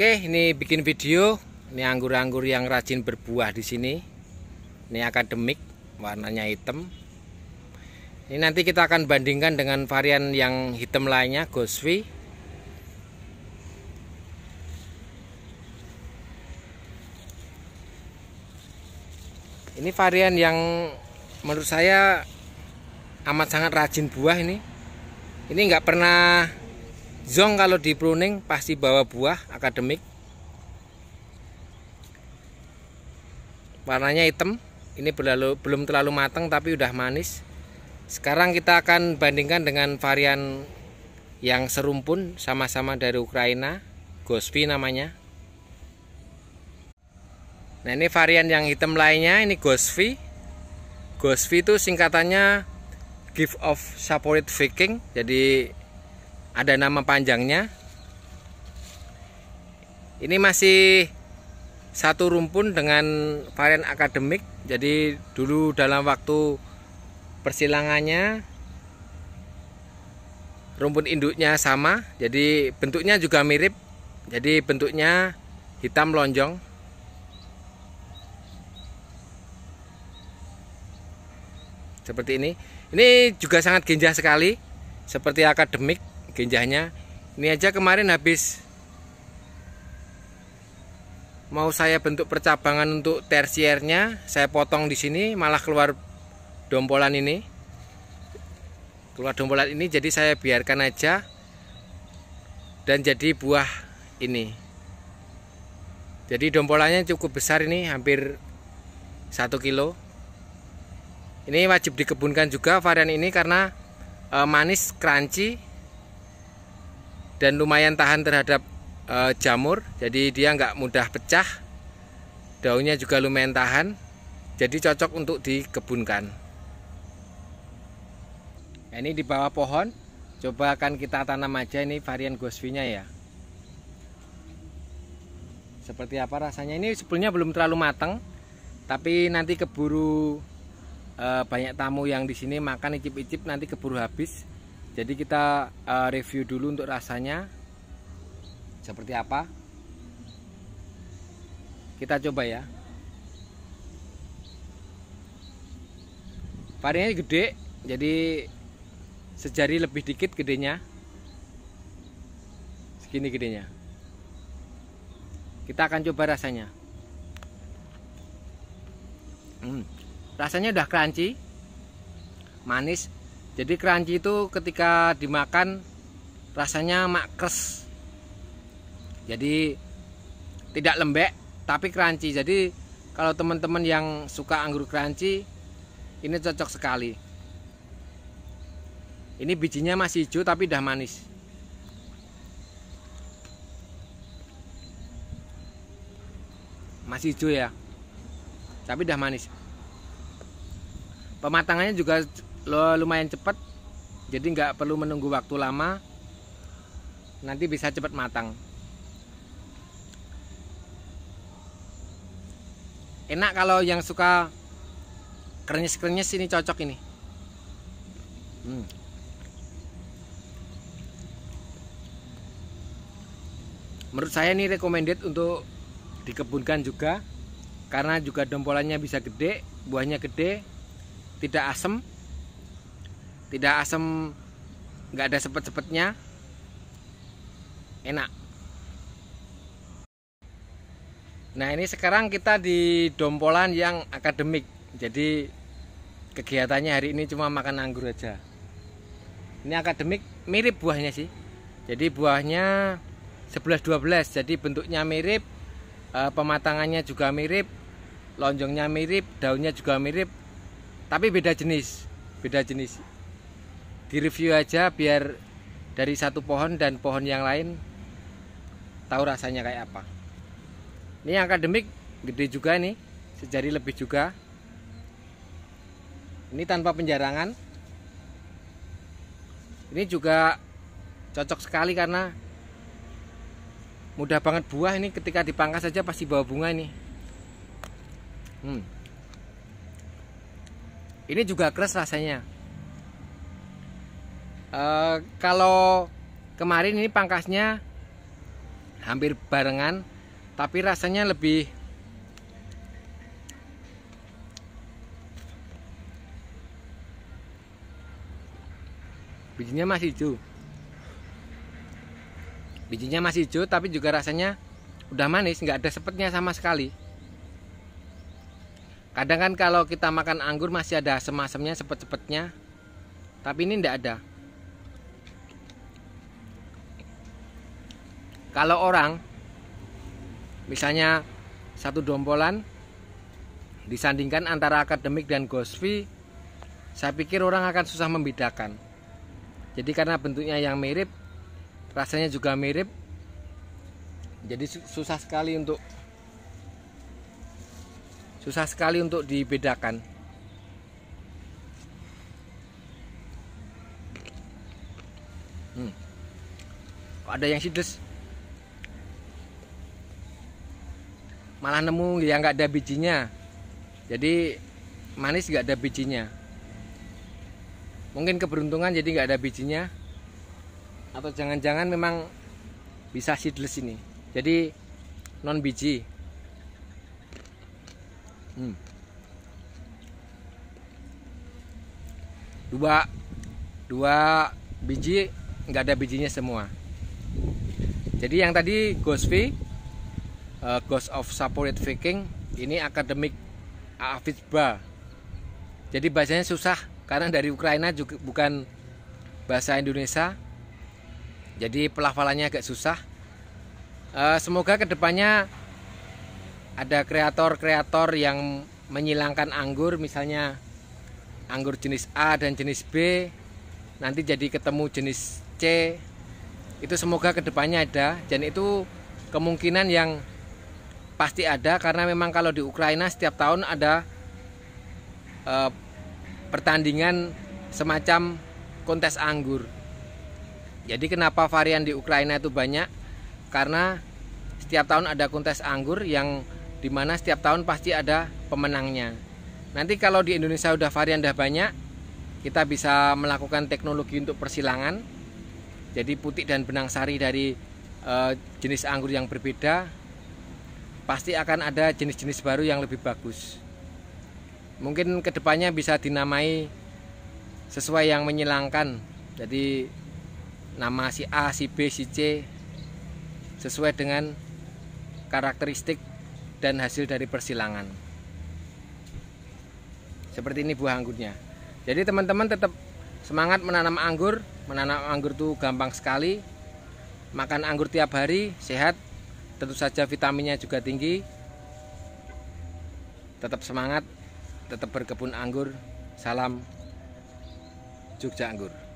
Oke, ini bikin video. Ini anggur-anggur yang rajin berbuah di sini. Ini akademik, warnanya hitam. Ini nanti kita akan bandingkan dengan varian yang hitam lainnya, Goswi. Ini varian yang menurut saya amat sangat rajin buah ini. Ini nggak pernah Zong kalau di pruning pasti bawa buah akademik. Warnanya hitam. Ini berlalu, belum terlalu matang tapi udah manis. Sekarang kita akan bandingkan dengan varian yang serumpun sama-sama dari Ukraina, Gospi namanya. Nah, ini varian yang hitam lainnya, ini Gospi. Gospi itu singkatannya Give of Support Viking. Jadi ada nama panjangnya ini masih satu rumpun dengan varian akademik jadi dulu dalam waktu persilangannya rumpun induknya sama jadi bentuknya juga mirip jadi bentuknya hitam lonjong seperti ini ini juga sangat genjah sekali seperti akademik genjahnya ini aja kemarin habis mau saya bentuk percabangan untuk tersiernya saya potong di sini malah keluar dompolan ini keluar dompolan ini jadi saya biarkan aja dan jadi buah ini jadi dompolannya cukup besar ini hampir satu kilo ini wajib dikebunkan juga varian ini karena e, manis crunchy dan lumayan tahan terhadap e, jamur jadi dia nggak mudah pecah daunnya juga lumayan tahan jadi cocok untuk dikebunkan nah, ini di bawah pohon coba akan kita tanam aja ini varian gosvinya ya seperti apa rasanya ini sebelumnya belum terlalu matang tapi nanti keburu e, banyak tamu yang di sini makan icip-icip nanti keburu habis jadi kita uh, review dulu untuk rasanya seperti apa. Kita coba ya. Variannya gede, jadi sejari lebih dikit gedenya. Segini gedenya. Kita akan coba rasanya. Hmm. Rasanya udah crunchy, manis, jadi keranji itu ketika dimakan rasanya makres. Jadi tidak lembek tapi keranji. Jadi kalau teman-teman yang suka anggur keranji, ini cocok sekali. Ini bijinya masih hijau tapi udah manis. Masih hijau ya. Tapi udah manis. Pematangannya juga lo lumayan cepat jadi nggak perlu menunggu waktu lama nanti bisa cepat matang enak kalau yang suka krenyes-krenyes ini cocok ini hmm. menurut saya ini recommended untuk dikebunkan juga karena juga dompolannya bisa gede buahnya gede tidak asem tidak asam nggak ada sepet-sepetnya enak nah ini sekarang kita di dompolan yang akademik jadi kegiatannya hari ini cuma makan anggur aja ini akademik mirip buahnya sih jadi buahnya 11-12 jadi bentuknya mirip eh, pematangannya juga mirip lonjongnya mirip daunnya juga mirip tapi beda jenis beda jenis direview aja biar dari satu pohon dan pohon yang lain tahu rasanya kayak apa. Ini akademik gede juga nih, sejari lebih juga. Ini tanpa penjarangan. Ini juga cocok sekali karena mudah banget buah ini ketika dipangkas saja pasti bawa bunga ini. Hmm. Ini juga keras rasanya. Eh, kalau kemarin ini pangkasnya hampir barengan tapi rasanya lebih bijinya masih hijau bijinya masih hijau tapi juga rasanya udah manis nggak ada sepetnya sama sekali kadang kan kalau kita makan anggur masih ada semasemnya sepet-sepetnya tapi ini ndak ada kalau orang misalnya satu dompolan disandingkan antara akademik dan gosfi saya pikir orang akan susah membedakan jadi karena bentuknya yang mirip rasanya juga mirip jadi susah sekali untuk susah sekali untuk dibedakan hmm. ada yang sidus? malah nemu yang nggak ada bijinya jadi manis nggak ada bijinya mungkin keberuntungan jadi nggak ada bijinya atau jangan-jangan memang bisa seedless ini jadi non biji hmm. dua dua biji nggak ada bijinya semua jadi yang tadi Gosvi uh, Ghost of Saporit Viking ini akademik Afitba jadi bahasanya susah karena dari Ukraina juga bukan bahasa Indonesia jadi pelafalannya agak susah uh, semoga kedepannya ada kreator-kreator yang menyilangkan anggur misalnya anggur jenis A dan jenis B nanti jadi ketemu jenis C itu semoga kedepannya ada dan itu kemungkinan yang pasti ada karena memang kalau di Ukraina setiap tahun ada e, pertandingan semacam kontes anggur. Jadi kenapa varian di Ukraina itu banyak? Karena setiap tahun ada kontes anggur yang dimana setiap tahun pasti ada pemenangnya. Nanti kalau di Indonesia udah varian udah banyak, kita bisa melakukan teknologi untuk persilangan. Jadi putih dan benang sari dari e, jenis anggur yang berbeda pasti akan ada jenis-jenis baru yang lebih bagus. Mungkin kedepannya bisa dinamai sesuai yang menyilangkan Jadi nama si A, si B, si C sesuai dengan karakteristik dan hasil dari persilangan. Seperti ini buah anggurnya. Jadi teman-teman tetap semangat menanam anggur. Menanam anggur itu gampang sekali. Makan anggur tiap hari, sehat, tentu saja vitaminnya juga tinggi tetap semangat tetap berkebun anggur salam Jogja anggur